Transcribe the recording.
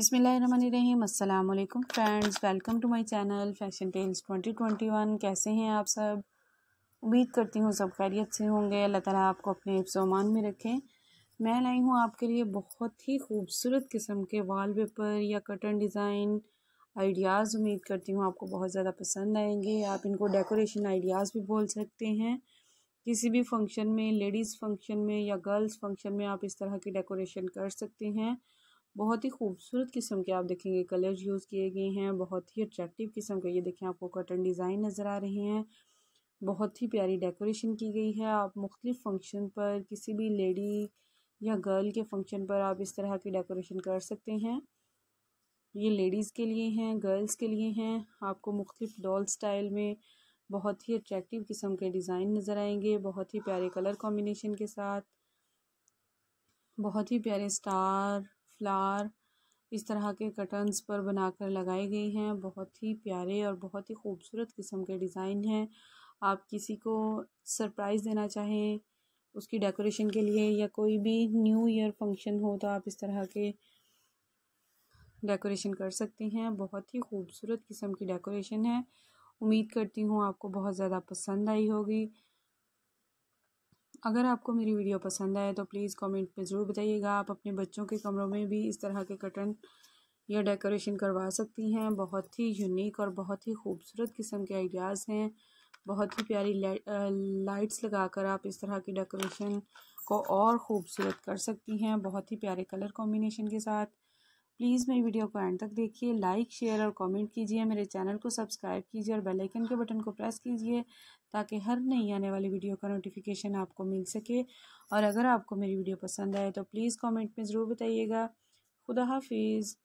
अस्सलाम वालेकुम friends welcome to my channel fashion tales 2021 कैसे हैं आप सब उम्मीद करती हूँ सब खैरियत से होंगे अल्लाह ताला आपको अपने हिफ्समान में रखें मैं लाई हूँ आपके लिए बहुत ही खूबसूरत किस्म के वॉलपेपर या कटन डिज़ाइन आइडियाज़ उम्मीद करती हूँ आपको बहुत ज़्यादा पसंद आएंगे आप इनको डेकोरेशन आइडियाज़ भी बोल सकते हैं किसी भी फंक्शन में लेडीज़ फंक्शन में या गर्ल्स फंक्शन में आप इस तरह की डेकोरेशन कर सकते हैं बहुत ही खूबसूरत किस्म के आप देखेंगे कलर्स यूज़ किए गए हैं बहुत ही अट्रैक्टिव किस्म के ये देखें आपको कटन डिज़ाइन नज़र आ रहे हैं बहुत ही प्यारी डेकोरेशन की गई है आप मुख्तलिफ फंक्शन पर किसी भी लेडी या गर्ल के फंक्शन पर आप इस तरह की डेकोरेशन कर सकते हैं ये लेडीज़ के लिए हैं गर्ल्स के लिए हैं आपको मुख्तलिफ डॉल स्टाइल में बहुत ही अट्रैक्टिव किस्म के डिज़ाइन नज़र आएंगे बहुत ही प्यारे कलर कॉम्बिनेशन के साथ बहुत ही प्यारे स्टार फ्लावर इस तरह के कटन्स पर बनाकर लगाई गई हैं बहुत ही प्यारे और बहुत ही खूबसूरत किस्म के डिज़ाइन हैं आप किसी को सरप्राइज़ देना चाहें उसकी डेकोरेशन के लिए या कोई भी न्यू ईयर फंक्शन हो तो आप इस तरह के डेकोरेशन कर सकती हैं बहुत ही खूबसूरत किस्म की डेकोरेशन है उम्मीद करती हूँ आपको बहुत ज़्यादा पसंद आई होगी अगर आपको मेरी वीडियो पसंद आए तो प्लीज़ कमेंट में ज़रूर बताइएगा आप अपने बच्चों के कमरों में भी इस तरह के कटन या डेकोरेशन करवा सकती हैं बहुत ही यूनिक और बहुत ही खूबसूरत किस्म के आइडियाज़ हैं बहुत ही प्यारी लाइट्स लगाकर आप इस तरह की डेकोरेशन को और ख़ूबसूरत कर सकती हैं बहुत ही प्यारे कलर कॉम्बिनेशन के साथ प्लीज़ मेरी वीडियो को एंड तक देखिए लाइक शेयर और कमेंट कीजिए मेरे चैनल को सब्सक्राइब कीजिए और बेल आइकन के बटन को प्रेस कीजिए ताकि हर नई आने वाली वीडियो का नोटिफिकेशन आपको मिल सके और अगर आपको मेरी वीडियो पसंद आए तो प्लीज़ कमेंट में ज़रूर बताइएगा खुदा हाफिज़